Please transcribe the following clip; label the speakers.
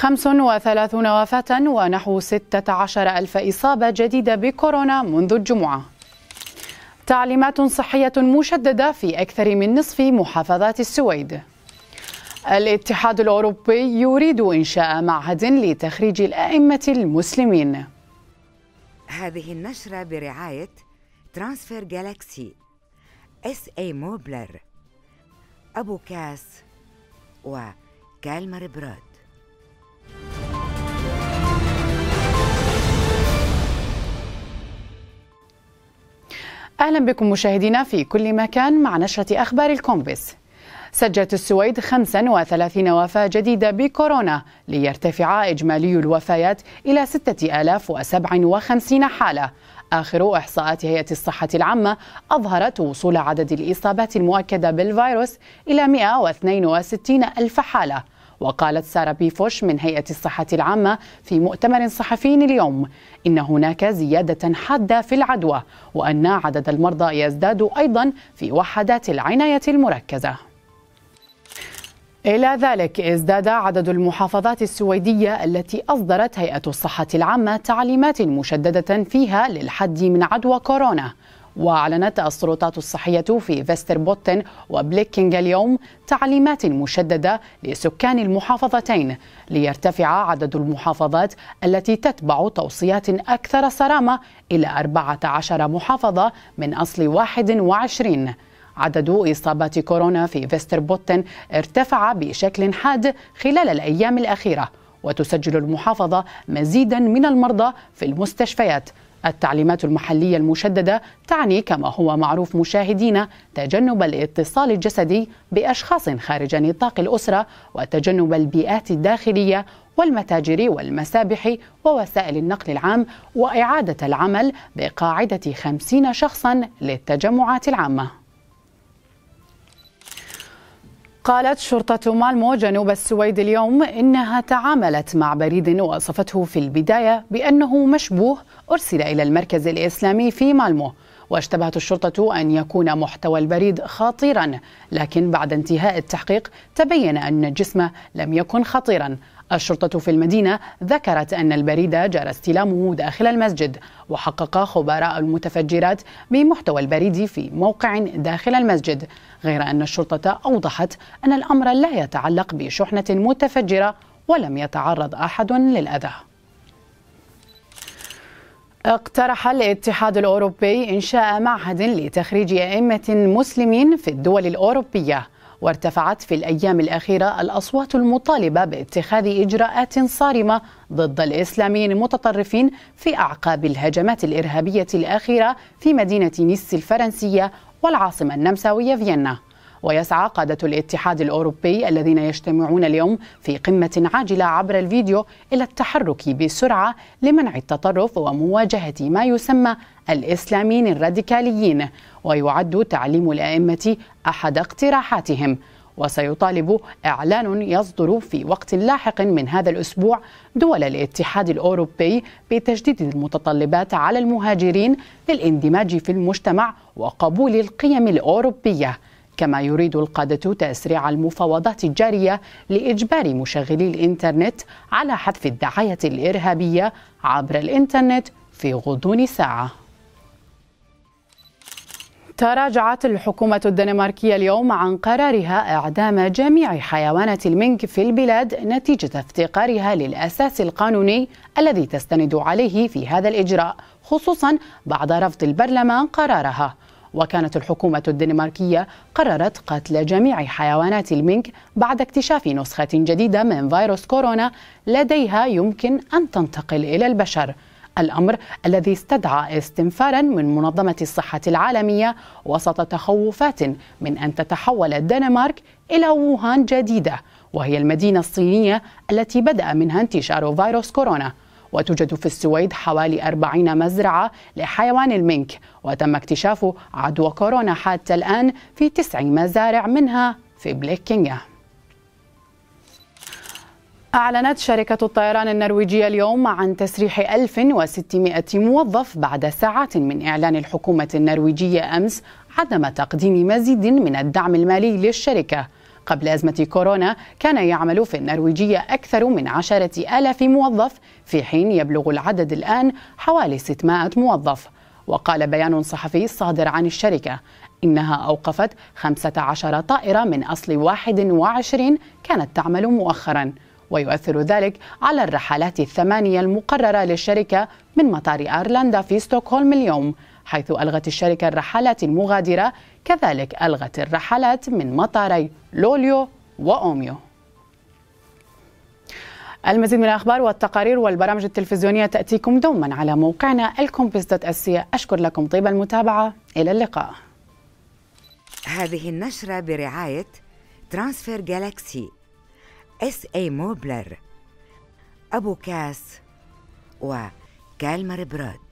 Speaker 1: 35 وفاة ونحو 16 ألف إصابة جديدة بكورونا منذ الجمعة تعليمات صحية مشددة في أكثر من نصف محافظات السويد الاتحاد الأوروبي يريد إنشاء معهد لتخريج الأئمة المسلمين هذه النشرة برعاية ترانسفير جالاكسي اس اي موبلر أبو كاس وكالمر براد أهلا بكم مشاهدينا في كل مكان مع نشرة أخبار الكونغرس سجلت السويد 35 وفاة جديدة بكورونا ليرتفع إجمالي الوفيات إلى 6057 حالة آخر إحصاءات هيئة الصحة العامة أظهرت وصول عدد الإصابات المؤكدة بالفيروس إلى 162 ألف حالة وقالت سارة بيفوش من هيئة الصحة العامة في مؤتمر صحفي اليوم إن هناك زيادة حادة في العدوى وأن عدد المرضى يزداد أيضا في وحدات العناية المركزة إلى ذلك ازداد عدد المحافظات السويدية التي أصدرت هيئة الصحة العامة تعليمات مشددة فيها للحد من عدوى كورونا وأعلنت السلطات الصحية في فيستربوتن وبليكينغ اليوم تعليمات مشددة لسكان المحافظتين ليرتفع عدد المحافظات التي تتبع توصيات أكثر صرامة إلى 14 محافظة من أصل 21 عدد إصابات كورونا في فيستربوتن ارتفع بشكل حاد خلال الأيام الأخيرة وتسجل المحافظة مزيدا من المرضى في المستشفيات التعليمات المحلية المشددة تعني كما هو معروف مشاهدينا تجنب الاتصال الجسدي بأشخاص خارج نطاق الأسرة وتجنب البيئات الداخلية والمتاجر والمسابح ووسائل النقل العام وإعادة العمل بقاعدة خمسين شخصا للتجمعات العامة قالت شرطة مالمو جنوب السويد اليوم إنها تعاملت مع بريد وصفته في البداية بأنه مشبوه أرسل إلى المركز الإسلامي في مالمو واشتبهت الشرطة أن يكون محتوى البريد خطيرا لكن بعد انتهاء التحقيق تبين أن الجسم لم يكن خطيرا الشرطة في المدينة ذكرت أن البريد جرى استلامه داخل المسجد وحقق خبراء المتفجرات بمحتوى البريد في موقع داخل المسجد غير أن الشرطة أوضحت أن الأمر لا يتعلق بشحنة متفجرة ولم يتعرض أحد للأذى اقترح الاتحاد الاوروبي انشاء معهد لتخريج ائمه مسلمين في الدول الاوروبيه وارتفعت في الأيام الأخيرة الأصوات المطالبة باتخاذ إجراءات صارمة ضد الإسلاميين المتطرفين في أعقاب الهجمات الإرهابية الأخيرة في مدينة نيس الفرنسية والعاصمة النمساوية فيينا ويسعى قادة الاتحاد الأوروبي الذين يجتمعون اليوم في قمة عاجلة عبر الفيديو إلى التحرك بسرعة لمنع التطرف ومواجهة ما يسمى الإسلاميين الراديكاليين ويعد تعليم الأئمة أحد اقتراحاتهم وسيطالب اعلان يصدر في وقت لاحق من هذا الاسبوع دول الاتحاد الاوروبي بتجديد المتطلبات على المهاجرين للاندماج في المجتمع وقبول القيم الاوروبيه كما يريد القادة تسريع المفاوضات الجارية لإجبار مشغلي الإنترنت على حذف الدعاية الإرهابية عبر الإنترنت في غضون ساعة تراجعت الحكومة الدنماركية اليوم عن قرارها إعدام جميع حيوانات المنك في البلاد نتيجة افتقارها للأساس القانوني الذي تستند عليه في هذا الإجراء خصوصا بعد رفض البرلمان قرارها وكانت الحكومة الدنماركية قررت قتل جميع حيوانات المنك بعد اكتشاف نسخة جديدة من فيروس كورونا لديها يمكن أن تنتقل إلى البشر الامر الذي استدعى استنفارا من منظمه الصحه العالميه وسط تخوفات من ان تتحول الدنمارك الى ووهان جديده وهي المدينه الصينيه التي بدا منها انتشار فيروس كورونا وتوجد في السويد حوالي 40 مزرعة لحيوان المنك وتم اكتشاف عدوى كورونا حتى الآن في تسع مزارع منها في بليكينغا أعلنت شركة الطيران النرويجية اليوم عن تسريح 1600 موظف بعد ساعات من إعلان الحكومة النرويجية أمس عدم تقديم مزيد من الدعم المالي للشركة قبل أزمة كورونا كان يعمل في النرويجية أكثر من عشرة آلاف موظف في حين يبلغ العدد الآن حوالي 600 موظف وقال بيان صحفي صادر عن الشركة إنها أوقفت 15 طائرة من أصل 21 كانت تعمل مؤخراً ويؤثر ذلك على الرحلات الثمانية المقررة للشركة من مطار أيرلندا في ستوكهولم اليوم حيث ألغت الشركة الرحلات المغادرة كذلك ألغت الرحلات من مطاري لوليو وأوميو المزيد من الأخبار والتقارير والبرامج التلفزيونية تأتيكم دوما على موقعنا الكومبيس أشكر لكم طيب المتابعة إلى اللقاء هذه النشرة برعاية ترانسفير جالاكسي اس اي موبلر أبو كاس وكالمر براد